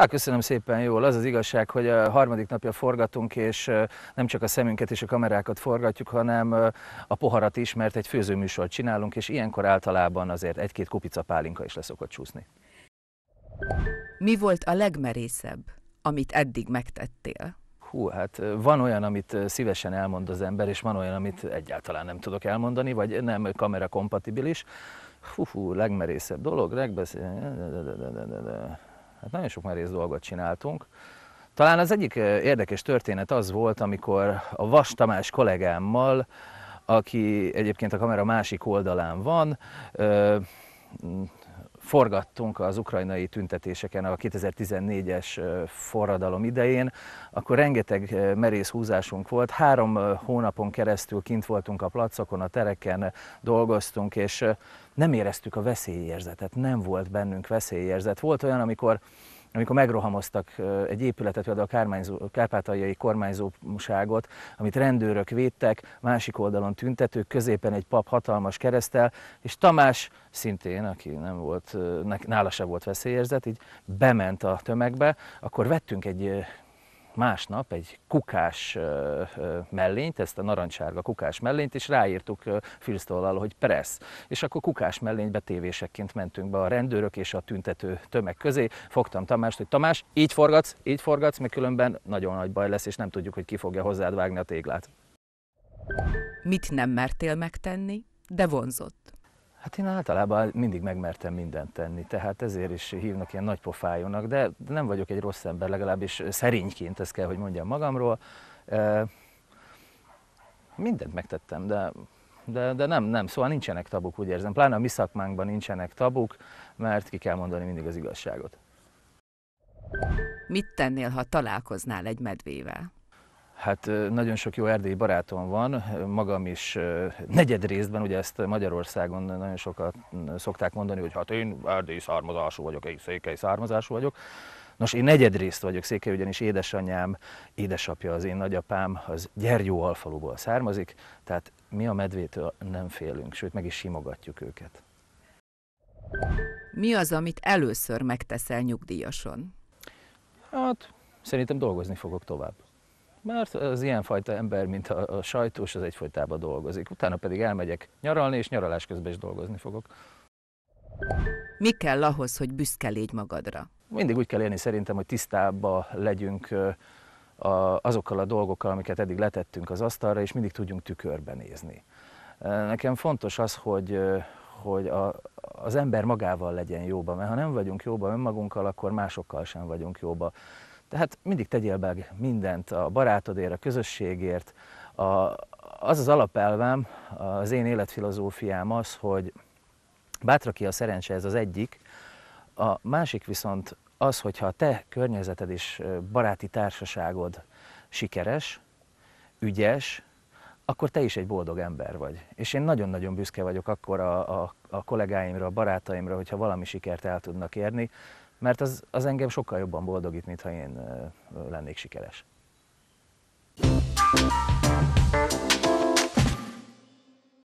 Á, köszönöm szépen jól. Az az igazság, hogy a harmadik napja forgatunk, és nem csak a szemünket és a kamerákat forgatjuk, hanem a poharat is, mert egy főzőműsort csinálunk, és ilyenkor általában azért egy-két kupica pálinka is leszokott csúszni. Mi volt a legmerészebb, amit eddig megtettél? Hú, hát van olyan, amit szívesen elmond az ember, és van olyan, amit egyáltalán nem tudok elmondani, vagy nem kamera kompatibilis. Hú, hú legmerészebb dolog, legbeszél... Hát nagyon sok merész dolgot csináltunk. Talán az egyik eh, érdekes történet az volt, amikor a Vas Tamás kollégámmal, aki egyébként a kamera másik oldalán van, eh, forgattunk az ukrajnai tüntetéseken a 2014-es forradalom idején, akkor rengeteg merész húzásunk volt. Három hónapon keresztül kint voltunk a placokon, a tereken dolgoztunk, és nem éreztük a veszélyérzetet, nem volt bennünk veszélyérzet. Volt olyan, amikor amikor megrohamoztak egy épületet, például a kármányzó, kárpátaljai kormányzóságot, amit rendőrök védtek, másik oldalon tüntetők, középen egy pap hatalmas keresztel, és Tamás szintén, aki nem volt, nála se volt veszélyérzet, így bement a tömegbe, akkor vettünk egy másnap egy kukás mellényt, ezt a narancsárga kukás mellényt, és ráírtuk filztollal, hogy press. És akkor kukás mellénybe tévésekként mentünk be a rendőrök és a tüntető tömeg közé. Fogtam Tamást, hogy Tamás, így forgatsz, így forgatsz, mert különben nagyon nagy baj lesz, és nem tudjuk, hogy ki fogja hozzád vágni a téglát. Mit nem mertél megtenni, de vonzott? Hát én általában mindig megmertem mindent tenni, tehát ezért is hívnak ilyen nagy pofájónak, de nem vagyok egy rossz ember, legalábbis szerényként ezt kell, hogy mondjam magamról. Mindent megtettem, de, de, de nem, nem, szóval nincsenek tabuk, úgy érzem. Pláne a mi szakmánkban nincsenek tabuk, mert ki kell mondani mindig az igazságot. Mit tennél, ha találkoznál egy medvével? Hát nagyon sok jó erdélyi barátom van, magam is negyed részben, ugye ezt Magyarországon nagyon sokat szokták mondani, hogy hát én erdélyi származású vagyok, én székely származású vagyok. Nos, én negyed részt vagyok székely, ugyanis édesanyám, édesapja, az én nagyapám, az Gyergyó alfaluból származik, tehát mi a medvétől nem félünk, sőt meg is simogatjuk őket. Mi az, amit először megteszel nyugdíjason? Hát, szerintem dolgozni fogok tovább. Mert az ilyenfajta ember, mint a, a sajtós, az egyfolytában dolgozik. Utána pedig elmegyek nyaralni, és nyaralás közben is dolgozni fogok. Mi kell ahhoz, hogy büszke légy magadra? Mindig úgy kell élni szerintem, hogy tisztában legyünk a, azokkal a dolgokkal, amiket eddig letettünk az asztalra, és mindig tudjunk tükörben nézni. Nekem fontos az, hogy, hogy a, az ember magával legyen jóba, mert ha nem vagyunk jóba önmagunkkal, akkor másokkal sem vagyunk jóba. Tehát mindig tegyél meg mindent a barátodért, a közösségért. A, az az alapelvem, az én életfilozófiám az, hogy bátra ki a szerencse, ez az egyik. A másik viszont az, hogyha a te környezeted és baráti társaságod sikeres, ügyes, akkor te is egy boldog ember vagy. És én nagyon-nagyon büszke vagyok akkor a, a, a kollégáimra, a barátaimra, hogyha valami sikert el tudnak érni, mert az, az engem sokkal jobban boldogít, mintha ha én lennék sikeres. Thank you.